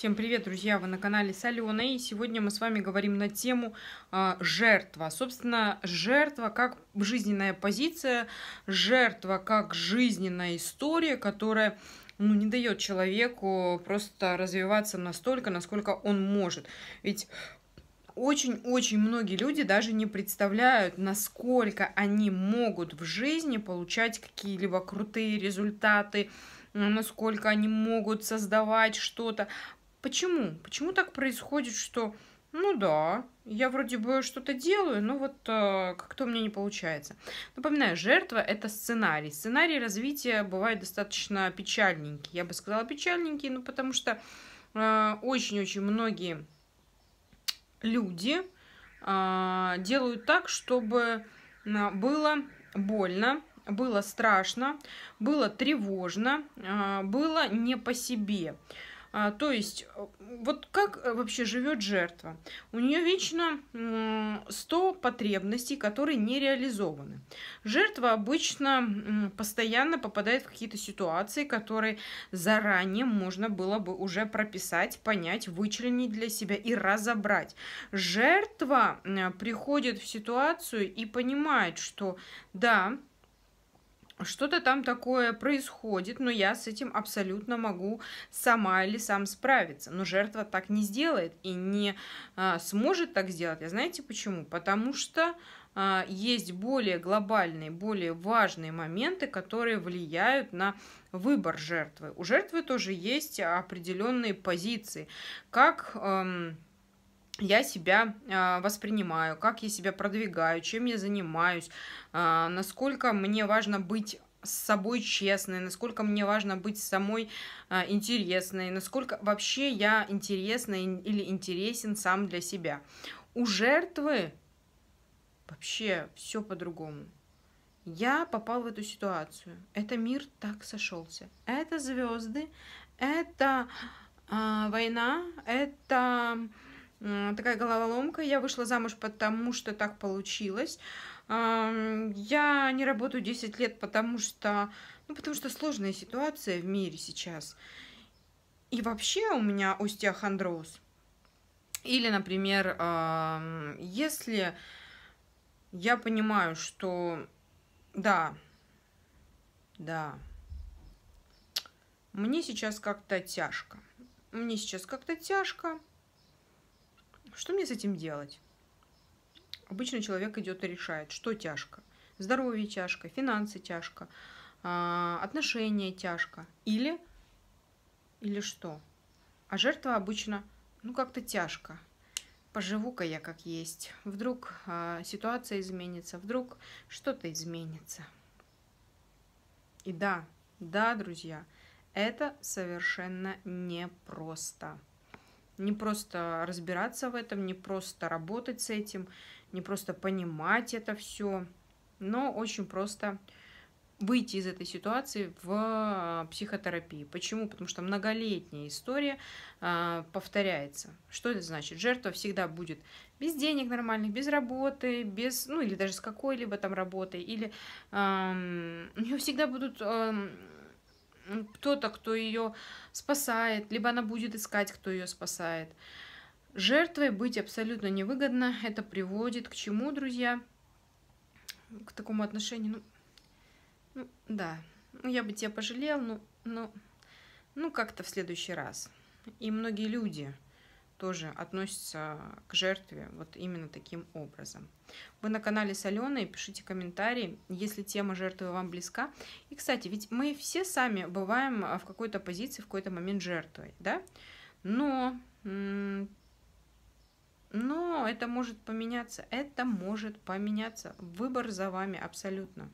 Всем привет, друзья! Вы на канале Солена, и сегодня мы с вами говорим на тему э, жертва. Собственно, жертва как жизненная позиция, жертва как жизненная история, которая ну, не дает человеку просто развиваться настолько, насколько он может. Ведь очень-очень многие люди даже не представляют, насколько они могут в жизни получать какие-либо крутые результаты, насколько они могут создавать что-то. Почему? Почему так происходит, что ну да, я вроде бы что-то делаю, но вот э, как-то у меня не получается. Напоминаю, жертва это сценарий. Сценарий развития бывает достаточно печальненький. Я бы сказала печальненький, ну потому что э, очень-очень э, многие люди э, делают так, чтобы э, было больно, было страшно, было тревожно, э, было не по себе. А, то есть, э, вот как э, вообще живет жертва? У нее вечно 100 потребностей, которые не реализованы. Жертва обычно постоянно попадает в какие-то ситуации, которые заранее можно было бы уже прописать, понять, вычленить для себя и разобрать. Жертва э, приходит в ситуацию и понимает, что да, что-то там такое происходит, но я с этим абсолютно могу сама или сам справиться. Но жертва так не сделает и не а, сможет так сделать. А знаете почему? Потому что а, есть более глобальные, более важные моменты, которые влияют на выбор жертвы. У жертвы тоже есть определенные позиции. Как... Эм, я себя а, воспринимаю, как я себя продвигаю, чем я занимаюсь, а, насколько мне важно быть с собой честной, насколько мне важно быть самой э, интересной, насколько вообще я интересна или интересен сам для себя. У жертвы вообще все по-другому. Я попал в эту ситуацию. Это мир так сошелся. Это звезды, это э, война, это такая головоломка. Я вышла замуж потому, что так получилось. Я не работаю 10 лет, потому что... Ну, потому что сложная ситуация в мире сейчас. И вообще у меня остеохондроз. Или, например, если я понимаю, что... Да, да, мне сейчас как-то тяжко. Мне сейчас как-то тяжко что мне с этим делать? Обычно человек идет и решает, что тяжко. Здоровье тяжко, финансы тяжко, а, отношения тяжко. Или, или что? А жертва обычно, ну, как-то тяжко. Поживу-ка я как есть. Вдруг а, ситуация изменится, вдруг что-то изменится. И да, да, друзья, это совершенно непросто. просто. Не просто разбираться в этом, не просто работать с этим, не просто понимать это все, но очень просто выйти из этой ситуации в а, психотерапии. Почему? Потому что многолетняя история э, повторяется. Что это значит? Жертва всегда будет без денег нормальных, без работы, без, ну или даже с какой-либо там работой, или э, у нее всегда будут э, кто-то, кто ее спасает, либо она будет искать, кто ее спасает. Жертвой быть абсолютно невыгодно. Это приводит к чему, друзья? К такому отношению. Ну, ну да, ну, я бы тебя пожалел, но, ну, но ну, ну, как-то в следующий раз. И многие люди тоже относится к жертве вот именно таким образом. Вы на канале Соленые, пишите комментарии, если тема жертвы вам близка. И, кстати, ведь мы все сами бываем а, в какой-то позиции, в какой-то момент жертвой, да? Но, но это может поменяться, это может поменяться. Выбор за вами абсолютно.